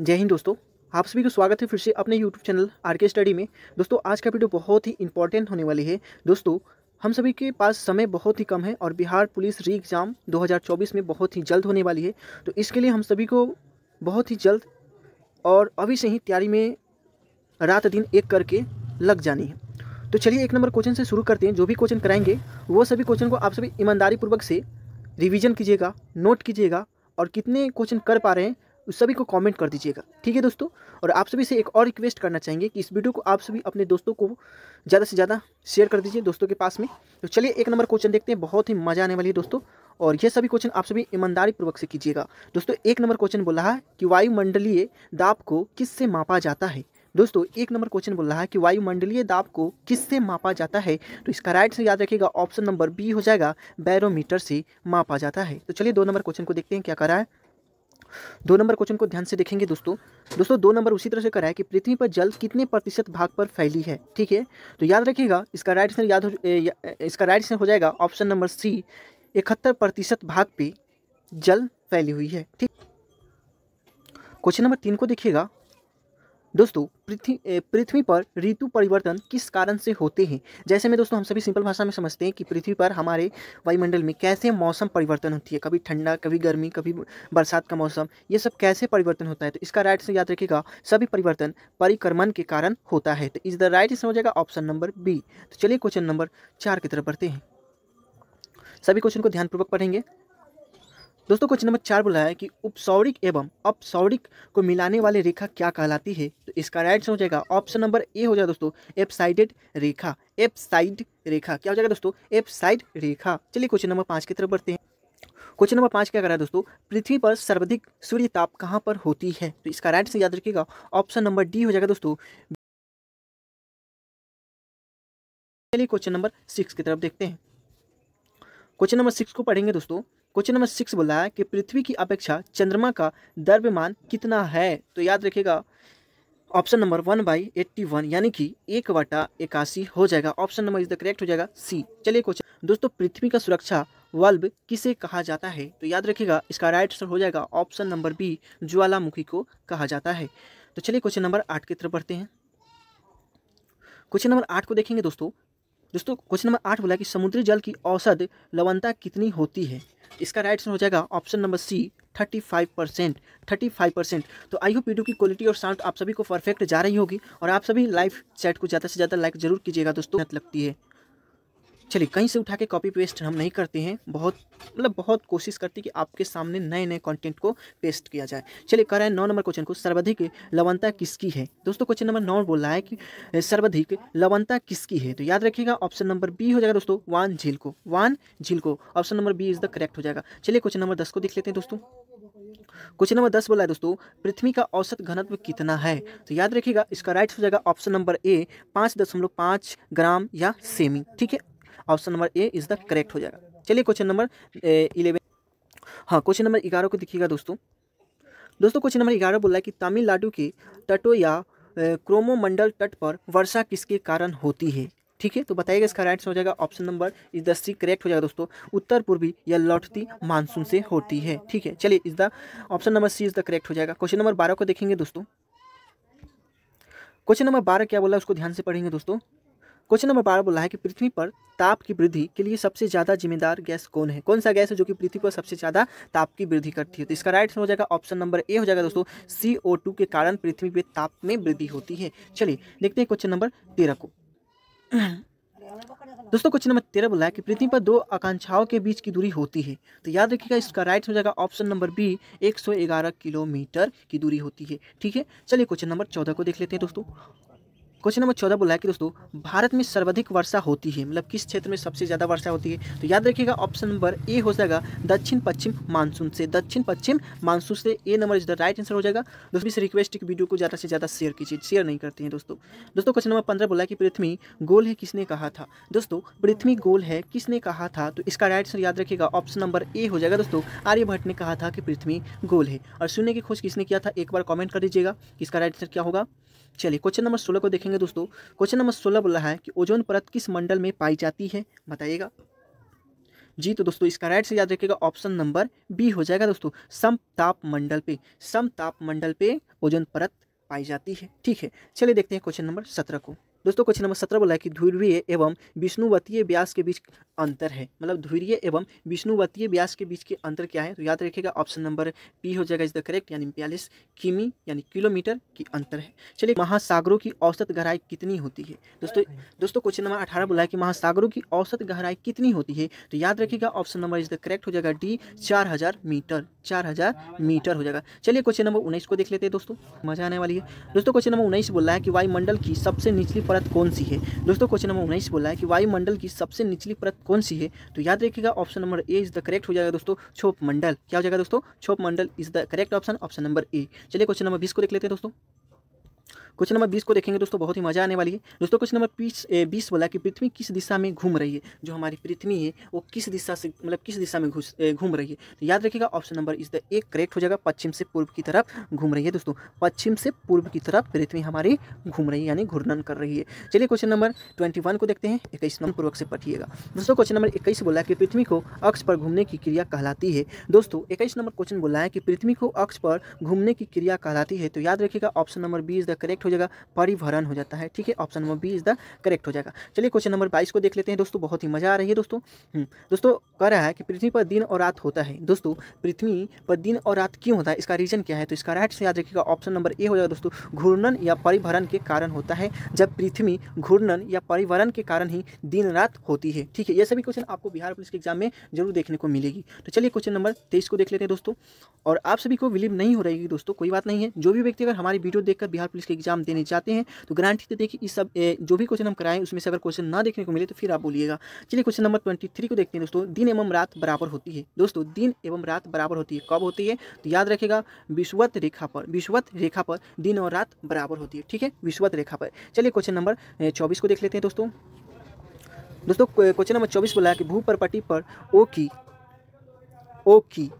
जय हिंद दोस्तों आप सभी को स्वागत है फिर से अपने YouTube channel R K study में दोस्तों आज का वीडियो बहुत ही इंपॉर्टेंट होने वाली है दोस्तों हम सभी के पास समय बहुत ही कम है और बिहार पुलिस री एग्ज़ाम 2024 में बहुत ही जल्द होने वाली है तो इसके लिए हम सभी को बहुत ही जल्द और अभी से ही तैयारी में रात दिन एक करके लग जानी है तो चलिए एक नंबर क्वेश्चन से शुरू करते हैं जो भी क्वेश्चन कराएंगे वो सभी क्वेश्चन को आप सभी ईमानदारी पूर्वक से रिवीजन कीजिएगा नोट कीजिएगा और कितने क्वेश्चन कर पा रहे हैं उस सभी को कमेंट कर दीजिएगा ठीक है दोस्तों और आप सभी से एक और रिक्वेस्ट करना चाहेंगे कि इस वीडियो को आप सभी अपने दोस्तों को ज़्यादा से ज़्यादा शेयर कर दीजिए दोस्तों के पास में तो चलिए एक नंबर क्वेश्चन देखते हैं बहुत ही मज़ा आने वाली है दोस्तों और यह सभी क्वेश्चन आप सभी ईमानदारी पूर्वक से कीजिएगा दोस्तों एक नंबर क्वेश्चन बोल रहा है कि वायुमंडलीय दाप को किससे मापा जाता है दोस्तों एक नंबर क्वेश्चन बोल रहा है कि वायुमंडलीय दाब को किससे मापा जाता है तो इसका राइट से याद रखिएगा ऑप्शन नंबर बी हो जाएगा बैरोमीटर से मापा जाता है तो चलिए दो नंबर क्वेश्चन को देखते हैं क्या करा है दो नंबर क्वेश्चन को ध्यान से देखेंगे दोस्तों दोस्तों दो नंबर उसी तरह से करा है कि पृथ्वी पर जल कितने प्रतिशत भाग पर फैली है ठीक है तो याद रखिएगा इसका राइट आंसर याद हो इसका राइट आंसर हो जाएगा ऑप्शन नंबर सी इकहत्तर प्रतिशत भाग पे जल फैली हुई है ठीक क्वेश्चन नंबर तीन को देखिएगा दोस्तों पृथ्वी पृथ्वी पर ऋतु परिवर्तन किस कारण से होते हैं जैसे में दोस्तों हम सभी सिंपल भाषा में समझते हैं कि पृथ्वी पर हमारे वायुमंडल में कैसे मौसम परिवर्तन होती है कभी ठंडा कभी गर्मी कभी बरसात का मौसम ये सब कैसे परिवर्तन होता है तो इसका राइट से याद रखिएगा सभी परिवर्तन परिक्रमण के कारण होता है तो इस द राइट इसमें हो जाएगा ऑप्शन नंबर बी तो चलिए क्वेश्चन नंबर चार की तरफ बढ़ते हैं सभी क्वेश्चन को ध्यानपूर्वक पढ़ेंगे दोस्तों क्वेश्चन नंबर चार बोला है कि उपसौरिक एवं अपसौरिक को मिलाने वाली रेखा क्या कहलाती है तो इसका राइट आंसर हो जाएगा ऑप्शन नंबर ए हो जाएगा दोस्तों एफ साइडेड रेखा एफ साइड रेखा क्या हो जाएगा दोस्तों एफ साइड रेखा चलिए क्वेश्चन नंबर पाँच की तरफ बढ़ते हैं क्वेश्चन नंबर पाँच क्या कर रहा है दोस्तों पृथ्वी पर सर्वाधिक सूर्य ताप कहाँ पर होती है तो इसका राइट आंसर याद रखिएगा ऑप्शन नंबर डी हो जाएगा दोस्तों चलिए क्वेश्चन नंबर सिक्स की तरफ देखते हैं क्वेश्चन नंबर सिक्स को पढ़ेंगे दोस्तों क्वेश्चन नंबर सिक्स बोला है कि पृथ्वी की अपेक्षा चंद्रमा का द्रव्यमान कितना है तो याद रखिएगा option number one by eighty one यानी कि एक वटा इक्यासी हो जाएगा option number is the correct हो जाएगा सी चलिए क्वेश्चन दोस्तों पृथ्वी का सुरक्षा वल्ब किसे कहा जाता है तो याद रखिएगा इसका राइट आंसर हो जाएगा ऑप्शन नंबर बी ज्वालामुखी को कहा जाता है तो चलिए क्वेश्चन नंबर आठ की तरफ बढ़ते हैं क्वेश्चन नंबर आठ को देखेंगे दोस्तों दोस्तों क्वेश्चन नंबर आठ बोला कि समुद्री जल की औसत लवनता कितनी होती है इसका राइट आंसर हो जाएगा option number C thirty five percent thirty five percent तो आई होप वीडियो की क्वालिटी और साउंड आप सभी को परफेक्ट जा रही होगी और आप सभी लाइव चैट को ज़्यादा से ज़्यादा लाइक जरूर कीजिएगा दोस्तों लगती है चलिए कहीं से उठा के कॉपी पेस्ट हम नहीं करते हैं बहुत मतलब बहुत कोशिश करते हैं कि आपके सामने नए नए कंटेंट को पेस्ट किया जाए चलिए कर रहे हैं नौ नंबर क्वेश्चन को सर्वाधिक लवनता किसकी है दोस्तों क्वेश्चन नंबर नौ बोल रहा है कि सर्वाधिक लवनता किसकी है तो याद रखिएगा ऑप्शन नंबर बी हो जाएगा दोस्तों वान झील को वान झील को option number B is the correct हो जाएगा चलिए क्वेश्चन नंबर दस को देख लेते हैं दोस्तों क्वेश्चन नंबर दस बोला है दोस्तों पृथ्वी का औसत घनत्व कितना है तो याद रखिएगा इसका राइट हो जाएगा ऑप्शन नंबर ए पाँच दशमलव पाँच ग्राम या सेमी ठीक है option number A is the correct हो जाएगा चलिए क्वेश्चन नंबर इलेवन हाँ क्वेश्चन नंबर ग्यारह को दिखिएगा दोस्तों दोस्तों क्वेश्चन नंबर ग्यारह बोला है कि तमिलनाडु के तटो या क्रोमोमंडल तट पर वर्षा किसके कारण होती है ठीक है तो बताइएगा इसका राइट हो जाएगा option number is the C correct हो जाएगा दोस्तों उत्तर पूर्वी या लौटती मानसून से होती है ठीक है चलिए इस the option number C is the correct हो जाएगा क्वेश्चन नंबर बारह को देखेंगे दोस्तों क्वेश्चन नंबर बारह क्या बोला उसको ध्यान से पढ़ेंगे दोस्तों क्वेश्चन नंबर बारह बोला है कि पृथ्वी पर ताप की वृद्धि के लिए सबसे ज़्यादा जिम्मेदार गैस कौन है कौन सा गैस है जो कि पृथ्वी पर सबसे ज़्यादा ताप की वृद्धि करती है तो इसका राइट हो जाएगा ऑप्शन नंबर ए हो जाएगा दोस्तों सी के कारण पृथ्वी पर ताप में वृद्धि होती है चलिए देखते हैं क्वेश्चन नंबर तेरह को दोस्तों क्वेश्चन नंबर तेरह बोला है कि पृथ्वी पर दो आकांक्षाओं के बीच की दूरी होती है तो याद रखिएगा इसका राइट हो जाएगा ऑप्शन नंबर बी 111 किलोमीटर की दूरी होती है ठीक है चलिए क्वेश्चन नंबर चौदह को देख लेते हैं दोस्तों क्वेश्चन नंबर चौदह बोला है कि दोस्तों भारत में सर्वाधिक वर्षा होती है मतलब किस क्षेत्र में सबसे ज़्यादा वर्षा होती है तो याद रखिएगा ऑप्शन नंबर ए हो जाएगा दक्षिण पश्चिम मानसून से दक्षिण पश्चिम मानसून से A number is the right answer हो जाएगा दोस्तों इस रिक्वेस्ट की वीडियो को ज़्यादा से ज़्यादा शेयर कीजिए शेयर नहीं करते हैं दोस्तों दोस्तों क्वेश्चन नंबर पंद्रह बोला कि पृथ्वी गोल है किसने कहा था दोस्तों पृथ्वी गोल है किसने कहा था तो इसका राइट आंसर याद रखिएगा ऑप्शन नंबर ए हो जाएगा दोस्तों आर्यभट्ट ने कहा था कि पृथ्वी गोल है और सुनने की खोज किसने किया था एक बार कॉमेंट कर दीजिएगा इसका राइट आंसर क्या होगा चलिए क्वेश्चन नंबर सोलह को देखेंगे करेंगे दोस्तों क्वेश्चन नंबर सोलह बोला है कि ओजोन परत किस मंडल में पाई जाती है बताइएगा जी तो दोस्तों इसका राइट से याद रखिएगा ऑप्शन नंबर बी हो जाएगा दोस्तों सम ताप मंडल पे सम ताप मंडल पे ओजोन परत पाई जाती है ठीक है चलिए देखते हैं क्वेश्चन नंबर सत्रह को दोस्तों क्वेश्चन नंबर सत्रह बोला है कि ध्रुवीय एवं विष्णुवतीय व्यास के बीच अंतर है मतलब ध्रुवीय एवं विष्णुवतीय व्यास के बीच के अंतर क्या है तो याद रखिएगा ऑप्शन नंबर पी हो जाएगा इज द करेक्ट यानी बयालीस किमी यानी किलोमीटर की अंतर है चलिए महासागरों की औसत गहराई कितनी होती है दोस्तों दोस्तों क्वेश्चन नंबर अठारह बोला है कि महासागरों की औसत गहराई कितनी होती है तो याद रखिएगा option number is the correct हो जाएगा डी चार मीटर चार मीटर हो जाएगा चलिए क्वेश्चन नंबर उन्नीस को देख लेते हैं दोस्तों मजा आने वाली है दोस्तों क्वेश्चन नंबर उन्नीस बोला है कि वायुमंडल की सबसे निचली परत कौन सी है दोस्तों क्वेश्चन नंबर उन्नीस बोला है कि वायुमंडल की सबसे निचली परत कौन सी है तो याद रखिएगा option number A is the correct हो जाएगा दोस्तों छोप मंडल क्या हो जाएगा दोस्तों छोप मंडल is the correct option option number A चलिए क्वेश्चन नंबर बीस को देख लेते हैं दोस्तों क्वेश्चन नंबर बीस को देखेंगे दोस्तों बहुत ही मजा आने वाली है दोस्तों क्वेश्चन नंबर बीस बीस बोला कि पृथ्वी किस दिशा में घूम रही है जो हमारी पृथ्वी है वो किस दिशा से मतलब किस दिशा में घुस घूम रही है तो याद रखिएगा ऑप्शन नंबर इस द एक करेक्ट हो जाएगा पश्चिम से पूर्व की तरफ घूम रही है दोस्तों पश्चिम से पूर्व की तरफ पृथ्वी हमारी घूम रही है यानी घूर्णन कर रही है चलिए क्वेश्चन नंबर ट्वेंटी वन को देखते हैं इक्कीस नंबर पूर्वक से पढ़िएगा दोस्तों क्वेश्चन नंबर इक्कीस बोला कि पृथ्वी को अक्ष पर घूमने की क्रिया कहलाती है दोस्तों इक्कीस नंबर क्वेश्चन बोला है कि पृथ्वी को अक्ष पर घूमने की क्रिया कहलाती है तो याद रखिएगा option number B is the correct correct हो जाएगा परिवहन हो जाता है ठीक है option number B is the correct हो जाएगा चलिए क्वेश्चन नंबर बाईस को देख लेते हैं दोस्तों बहुत ही मजा आ रही है दोस्तों हम्म, दोस्तों कह रहा है कि पृथ्वी पर दिन और रात होता है दोस्तों पृथ्वी पर दिन और रात क्यों होता है इसका रीजन क्या है तो इसका राइट से याद रखिएगा ऑप्शन नंबर ए हो जाएगा दोस्तों घूर्णन या परिभरण के कारण होता है जब पृथ्वी घूर्णन या परिवहन के कारण ही दिन रात होती है ठीक है यह सभी क्वेश्चन आपको बिहार पुलिस के एग्जाम में जरूर देखने को मिलेगी तो चलिए क्वेश्चन नंबर तेईस को देख लेते हैं दोस्तों और आप सभी को विलीव नहीं हो रहेगी दोस्तों कोई बात नहीं है जो भी व्यक्ति अगर हमारी वीडियो देखकर बिहार पुलिस के एग्जाम एग्जाम देने जाते हैं तो ग्रांटी तो देखिए इस सब ए, जो भी क्वेश्चन हम कराएं उसमें से अगर क्वेश्चन ना देखने को मिले तो फिर आप बोलिएगा चलिए क्वेश्चन नंबर ट्वेंटी थ्री को देखते हैं दोस्तों दिन एवं रात बराबर होती है दोस्तों दिन एवं रात बराबर होती है कब होती है तो याद रखेगा विश्वत रेखा पर विश्वत रेखा पर दिन और रात बराबर होती है ठीक है विश्वत रेखा पर चलिए क्वेश्चन नंबर चौबीस को देख लेते हैं दोस्तों दोस्तों क्वेश्चन नंबर चौबीस बोला है कि भूपर्पटी पर ओ की ओ की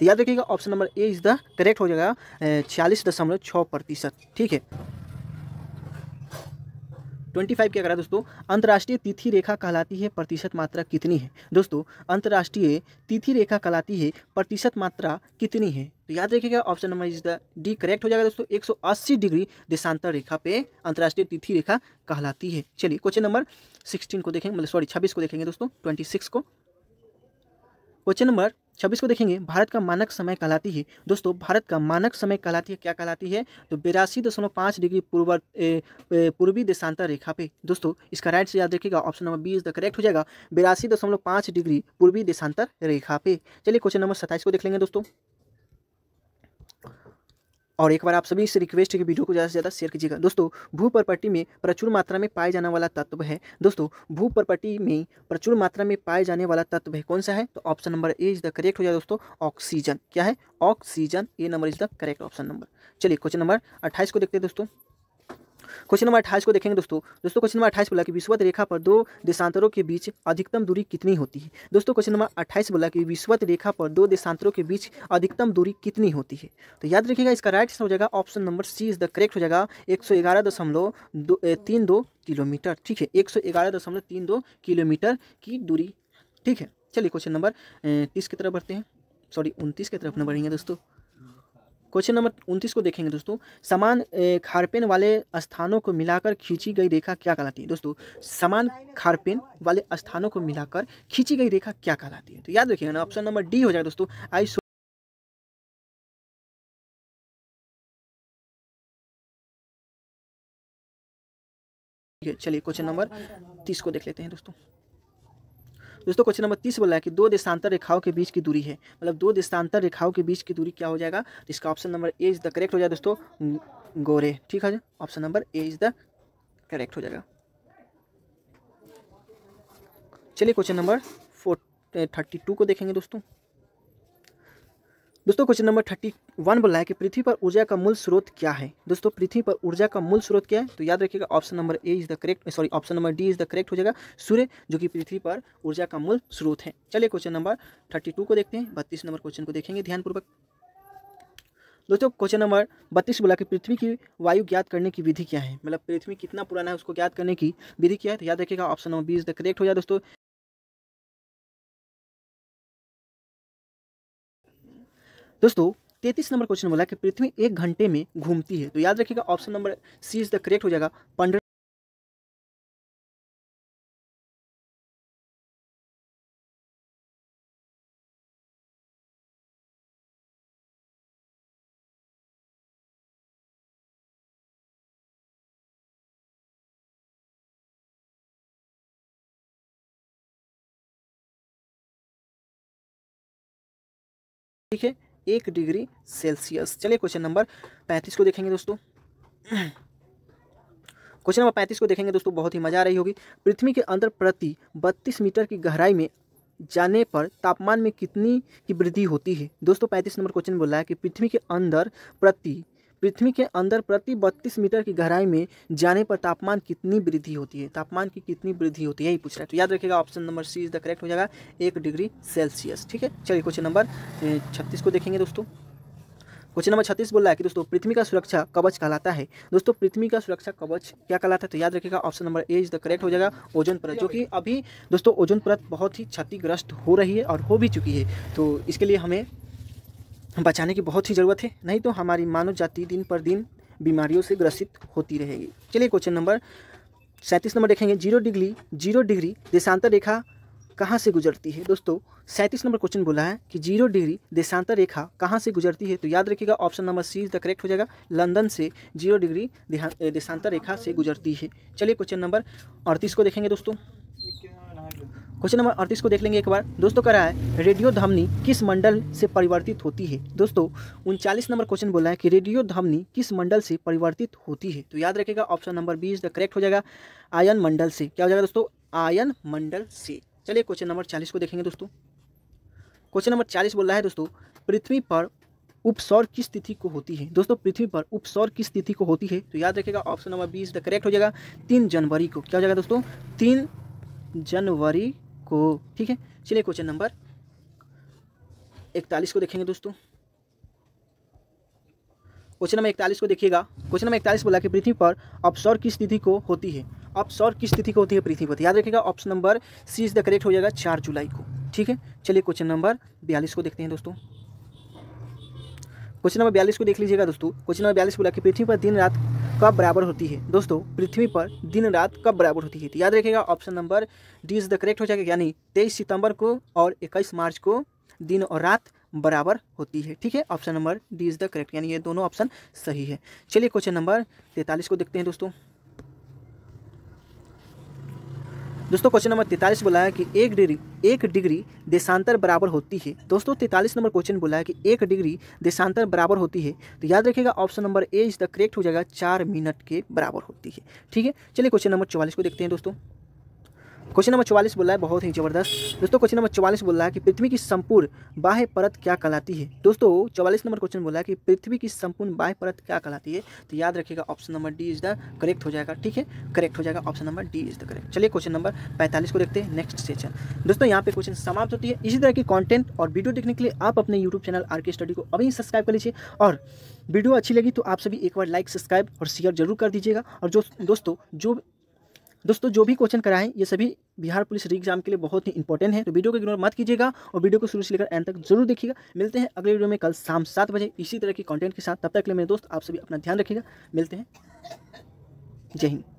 तो याद रखिएगा option number A is the correct हो जाएगा छियालीस दशमलव छः प्रतिशत ठीक है ट्वेंटी फाइव क्या करा दोस्तों अंतर्राष्ट्रीय तिथि रेखा कहलाती है प्रतिशत मात्रा कितनी है दोस्तों अंतर्राष्ट्रीय तिथि रेखा कहलाती है प्रतिशत मात्रा कितनी है तो याद रखिएगा option number is the D correct हो जाएगा दोस्तों 180 डिग्री देशांतर रेखा पे अंतर्राष्ट्रीय तिथि रेखा कहलाती है चलिए क्वेश्चन नंबर सिक्सटीन को देखेंगे मतलब सॉरी छब्बीस को देखेंगे दोस्तों सिक्स को क्वेश्चन नंबर छब्बीस को देखेंगे भारत का मानक समय कहलाती है दोस्तों भारत का मानक समय कहलाती है क्या कहलाती है तो बेरासी दशमलव पाँच डिग्री पूर्व पूर्वी देशांतर रेखा पे दोस्तों इसका राइट से याद रखिएगा option number B is the correct हो जाएगा बेरासी दशमलव पाँच डिग्री पूर्वी देशांतर रेखा पे चलिए क्वेश्चन नंबर सत्ताईस को देख लेंगे दोस्तों और एक बार आप सभी से रिक्वेस्ट है कि वीडियो को ज़्यादा से ज़्यादा शेयर कीजिएगा दोस्तों भू परपट्टी में प्रचुर मात्रा में पाए जाने वाला तत्व है दोस्तों भू परपट्टी में प्रचुर मात्रा में पाए जाने वाला तत्व है कौन सा है तो option number A is the correct हो जाए दोस्तों ऑक्सीजन क्या है oxygen A number is the correct option number चलिए क्वेश्चन नंबर अट्ठाईस को देखते हैं दोस्तों क्वेश्चन नंबर अट्ठाईस को देखेंगे दोस्तों दोस्तों क्वेश्चन नंबर अट्ठाईस बोला कि विश्वत रेखा पर दो देशांतरों के बीच अधिकतम दूरी कितनी होती है दोस्तों क्वेश्चन नंबर अट्ठाईस बोला कि विश्वत रेखा पर दो देशांतरों के बीच अधिकतम दूरी कितनी होती है तो याद रखिएगा इसका राइट आंसर हो जाएगा option number C is the correct हो जाएगा एक सौ ग्यारह दशमलव दो तीन दो किलोमीटर ठीक है एक सौ ग्यारह दशमलव तीन दो किलोमीटर की दूरी ठीक है चलिए क्वेश्चन नंबर तीस की तरफ बढ़ते हैं सॉरी उनतीस की तरफ न बढ़ेंगे दोस्तों क्वेश्चन नंबर उनतीस को देखेंगे दोस्तों समान खारपेन वाले स्थानों को मिलाकर खींची गई रेखा क्या कहलाती है दोस्तों समान खारपेन वाले स्थानों को मिलाकर खींची गई रेखा क्या कहलाती है तो याद रखिएगा ना ऑप्शन नंबर डी हो जाएगा दोस्तों आई चलिए क्वेश्चन नंबर तीस को देख लेते हैं दोस्तों दोस्तों क्वेश्चन नंबर तीस बोला है कि दो देशांतर रेखाओं के बीच की दूरी है मतलब दो देशांतर रेखाओं के बीच की दूरी क्या हो जाएगा तो इसका option number A is the correct हो जाएगा दोस्तों गोरे ठीक है option number A is the correct हो जाएगा चलिए question number four thirty two को देखेंगे दोस्तों दोस्तों क्वेश्चन नंबर थर्टी वन बोला है कि पृथ्वी पर ऊर्जा का मूल स्रोत क्या है दोस्तों पृथ्वी पर ऊर्जा का मूल स्रोत क्या है तो याद रखिएगा option number A is the correct sorry option number D is the correct हो जाएगा सूर्य जो कि पृथ्वी पर ऊर्जा का मूल स्रोत है चलिए क्वेश्चन नंबर थर्टी टू को देखते हैं बत्तीस नंबर क्वेश्चन को देखेंगे ध्यानपूर्वक दोस्तों क्वेश्चन नंबर बत्तीस बोला कि पृथ्वी की वायु ज्ञात करने की विधि क्या है मतलब पृथ्वी कितना पुराना है उसको ज्ञात करने की विधि क्या है तो याद रखिएगा option number B is the correct हो जाए दोस्तों दोस्तों तैतीस नंबर क्वेश्चन बोला कि पृथ्वी एक घंटे में घूमती है तो याद रखिएगा option number C is the correct हो जाएगा पंद्रह ठीक है एक डिग्री सेल्सियस चलिए क्वेश्चन नंबर पैंतीस को देखेंगे दोस्तों क्वेश्चन नंबर पैंतीस को देखेंगे दोस्तों बहुत ही मजा आ रही होगी पृथ्वी के अंदर प्रति बत्तीस मीटर की गहराई में जाने पर तापमान में कितनी की वृद्धि होती है दोस्तों पैंतीस नंबर क्वेश्चन बोला है कि पृथ्वी के अंदर प्रति पृथ्वी के अंदर प्रति बत्तीस मीटर की गहराई में जाने पर तापमान कितनी वृद्धि होती है तापमान की कितनी वृद्धि होती है यही पूछ रहा है तो याद रखेगा option number C is the correct हो जाएगा एक डिग्री सेल्सियस ठीक है चलिए क्वेश्चन नंबर छत्तीस को देखेंगे दोस्तों क्वेश्चन नंबर छत्तीस बोल रहा है कि दोस्तों पृथ्वी का सुरक्षा कवच कहलाता है दोस्तों पृथ्वी का सुरक्षा कवच क्या कहलाता है तो याद रखिएगा option number A is the correct हो जाएगा ओजन परत जो कि अभी दोस्तों ओजन परत बहुत ही क्षतिग्रस्त हो रही है और हो भी चुकी है तो इसके लिए हमें बचाने की बहुत ही ज़रूरत है नहीं तो हमारी मानव जाति दिन पर दिन बीमारियों से ग्रसित होती रहेगी चलिए क्वेश्चन नंबर सैंतीस नंबर देखेंगे जीरो डिग्री जीरो डिग्री देशांतर रेखा कहाँ से गुजरती है दोस्तों सैंतीस नंबर क्वेश्चन बोला है कि जीरो डिग्री देशांतर रेखा कहाँ से गुजरती है तो याद रखिएगा option number C is the correct हो जाएगा लंदन से जीरो डिग्री देशांतर रेखा से गुजरती है चलिए क्वेश्चन नंबर अड़तीस को देखेंगे दोस्तों क्वेश्चन नंबर अड़तीस को देख लेंगे एक बार दोस्तों कह रहा है रेडियो धमनी किस मंडल से परिवर्तित होती है दोस्तों उनचालीस नंबर क्वेश्चन बोला है कि रेडियो धमनी किस मंडल से परिवर्तित होती है तो याद रखेगा option number B is the correct हो जाएगा आयन मंडल से क्या हो जाएगा दोस्तों आयन मंडल से चलिए क्वेश्चन नंबर चालीस को देखेंगे दोस्तों क्वेश्चन नंबर चालीस बोल रहा है दोस्तों पृथ्वी पर उपसौर किस तिथि को होती है दोस्तों पृथ्वी पर उपसौर किस तिथि को होती है तो याद रखेगा option number B is the correct हो जाएगा तीन जनवरी को क्या हो जाएगा दोस्तों तीन जनवरी को ठीक है चलिए क्वेश्चन नंबर इकतालीस को देखेंगे दोस्तों क्वेश्चन नंबर इकतालीस को देखिएगा क्वेश्चन नंबर इकतालीस बोला कि पृथ्वी पर अपसौर किस तिथि को होती है अपसौर किस तिथि को होती है पृथ्वी पर याद रखिएगा option number C is the correct हो जाएगा चार जुलाई को ठीक है चलिए क्वेश्चन नंबर बयालीस को देखते हैं दोस्तों क्वेश्चन नंबर बयालीस को देख लीजिएगा दोस्तों क्वेश्चन नंबर बयालीस बोला कि पृथ्वी पर दिन रात कब बराबर होती है दोस्तों पृथ्वी पर दिन रात कब बराबर होती है तो याद रखिएगा option number D is the correct हो जाएगा यानी तेईस सितंबर को और इक्कीस मार्च को दिन और रात बराबर होती है ठीक है option number D is the correct यानी ये दोनों ऑप्शन सही है चलिए क्वेश्चन नंबर तैंतालीस को देखते हैं दोस्तों दोस्तों क्वेश्चन नंबर तैतालीस बोला है कि एक डिग्री एक डिग्री देशांतर बराबर होती है दोस्तों तैतालीस नंबर क्वेश्चन बोला है कि एक डिग्री देशांतर बराबर होती है तो याद रखिएगा option number A is the correct हो जाएगा चार मिनट के बराबर होती है ठीक है चलिए क्वेश्चन नंबर चौवालीस को देखते हैं दोस्तों क्वेश्चन नंबर चौवालीस बोल रहा है बहुत ही जबरदस्त दोस्तों क्वेश्चन नंबर चौवालीस बोल रहा है कि पृथ्वी की संपूर्ण बाह्य परत क्या कहलाती है दोस्तों चौवालीस नंबर क्वेश्चन बोल रहा है कि पृथ्वी की संपूर्ण बाह्य परत क्या कहलाती है तो याद रखिएगा option number D is the correct हो जाएगा ठीक है करेक्ट हो जाएगा option number D is the correct चलिए क्वेश्चन नंबर पैंतालीस को देखते हैं नेक्स्ट सेशन दोस्तों यहाँ पे क्वेश्चन समाप्त होती है इसी तरह की कॉन्टेंट और वीडियो देखने के लिए आप अपने YouTube channel R K study को अभी सब्सक्राइब कर लीजिए और वीडियो अच्छी लगी तो आप सभी एक बार लाइक सब्सक्राइब और शेयर जरूर कर दीजिएगा और जो दोस्तों जो दोस्तों जो भी क्वेश्चन कराएं ये सभी बिहार पुलिस री एग्जाम के लिए बहुत ही इंपॉर्टेंट है तो वीडियो को इग्नोर मत कीजिएगा और वीडियो को शुरू से लेकर एंड तक जरूर देखिएगा मिलते हैं अगले वीडियो में कल शाम सात बजे इसी तरह के कॉन्टेंट के साथ तब तक के लिए मेरे दोस्त आप सभी अपना ध्यान रखिएगा मिलते हैं जय हिंद